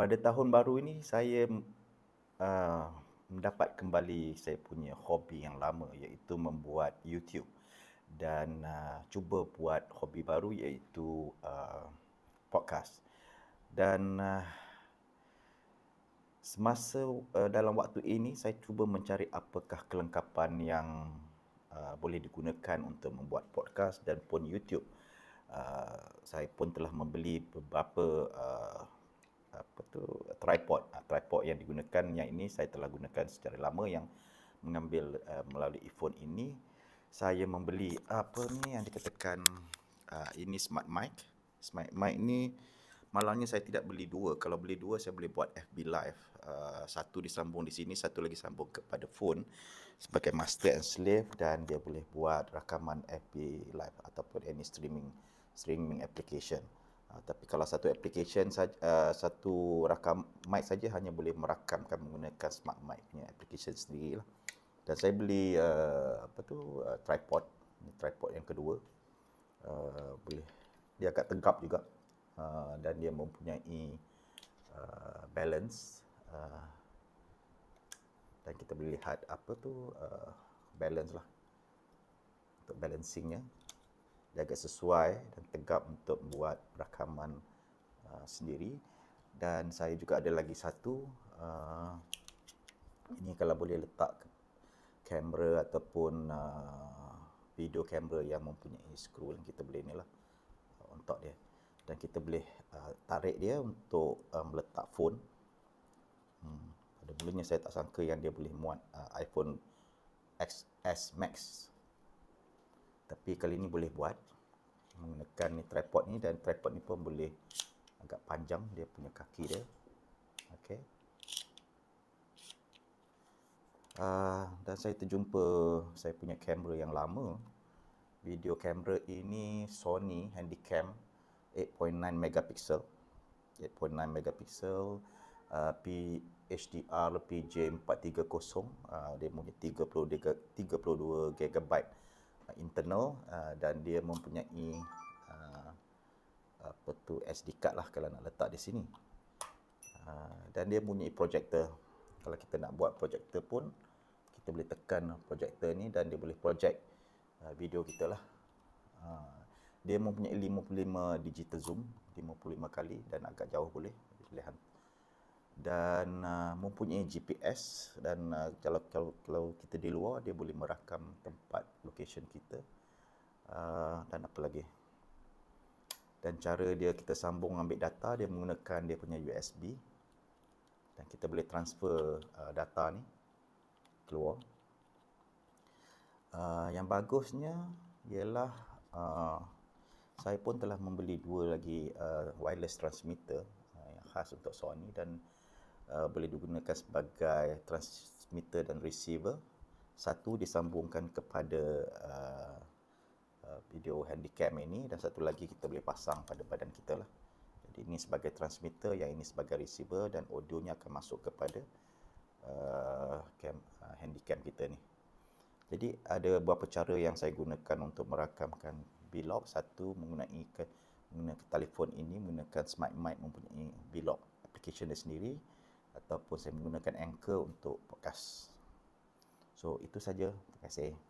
pada tahun baru ini saya uh, mendapat kembali saya punya hobi yang lama iaitu membuat YouTube dan uh, cuba buat hobi baru iaitu uh, podcast dan uh, semasa uh, dalam waktu ini saya cuba mencari apakah kelengkapan yang uh, boleh digunakan untuk membuat podcast dan pun YouTube uh, saya pun telah membeli beberapa apa tu tripod ha, tripod yang digunakan yang ini saya telah gunakan secara lama yang mengambil uh, melalui iPhone ini saya membeli apa ni yang dikatakan uh, ini smart mic smart mic ni malangnya saya tidak beli dua kalau beli dua saya boleh buat FB live uh, satu disambung di sini satu lagi sambung kepada phone sebagai master and slave dan dia boleh buat rakaman FB live ataupun any streaming streaming application Ah, tapi kalau satu aplikasi uh, ah, satu rakam mic saja hanya boleh merakamkan menggunakan smart mic punya application sendiri lah. Dan saya beli uh, apa tu uh, tripod, tripod yang kedua. Uh, boleh dia agak tegap juga uh, dan dia mempunyai uh, balance uh, dan kita boleh lihat apa tu uh, balance lah untuk balancingnya dia agak sesuai dan tegap untuk membuat rakaman uh, sendiri dan saya juga ada lagi satu uh, ini kalau boleh letak kamera ataupun uh, video kamera yang mempunyai skru yang kita boleh ni lah uh, untuk uh, dia dan kita boleh uh, tarik dia untuk uh, meletak phone hmm. pada mulanya saya tak sangka yang dia boleh muat uh, iPhone XS Max tapi kali ni boleh buat menggunakan ni tripod ni dan tripod ni pun boleh agak panjang dia punya kaki dia okey uh, dan saya terjumpa saya punya kamera yang lama video kamera ini Sony Handycam 8.9 megapixel 8.9 megapixel uh, P HDR PJ 430 uh, dia punya 30 32 gigabyte Uh, internal uh, dan dia mempunyai uh, apa tu SD card lah kalau nak letak di sini uh, dan dia mempunyai projector kalau kita nak buat projector pun kita boleh tekan projector ni dan dia boleh project uh, video kita lah uh, dia mempunyai 55 digital zoom 55 kali dan agak jauh boleh boleh hantar dan uh, mempunyai GPS dan uh, kalau kalau kalau kita di luar dia boleh merakam tempat location kita uh, dan apa lagi dan cara dia kita sambung ambil data dia menggunakan dia punya USB dan kita boleh transfer uh, data ni keluar uh, yang bagusnya ialah uh, saya pun telah membeli dua lagi uh, wireless transmitter uh, yang khas untuk Sony dan Uh, boleh digunakan sebagai transmitter dan receiver satu disambungkan kepada uh, uh video handycam ini dan satu lagi kita boleh pasang pada badan kita lah jadi ini sebagai transmitter yang ini sebagai receiver dan audionya akan masuk kepada uh, cam, uh, handycam kita ni jadi ada beberapa cara yang saya gunakan untuk merakamkan vlog satu menggunakan ke, telefon ini menggunakan smart mic mempunyai vlog application dia sendiri ataupun saya menggunakan Anchor untuk podcast. So itu saja. Terima kasih.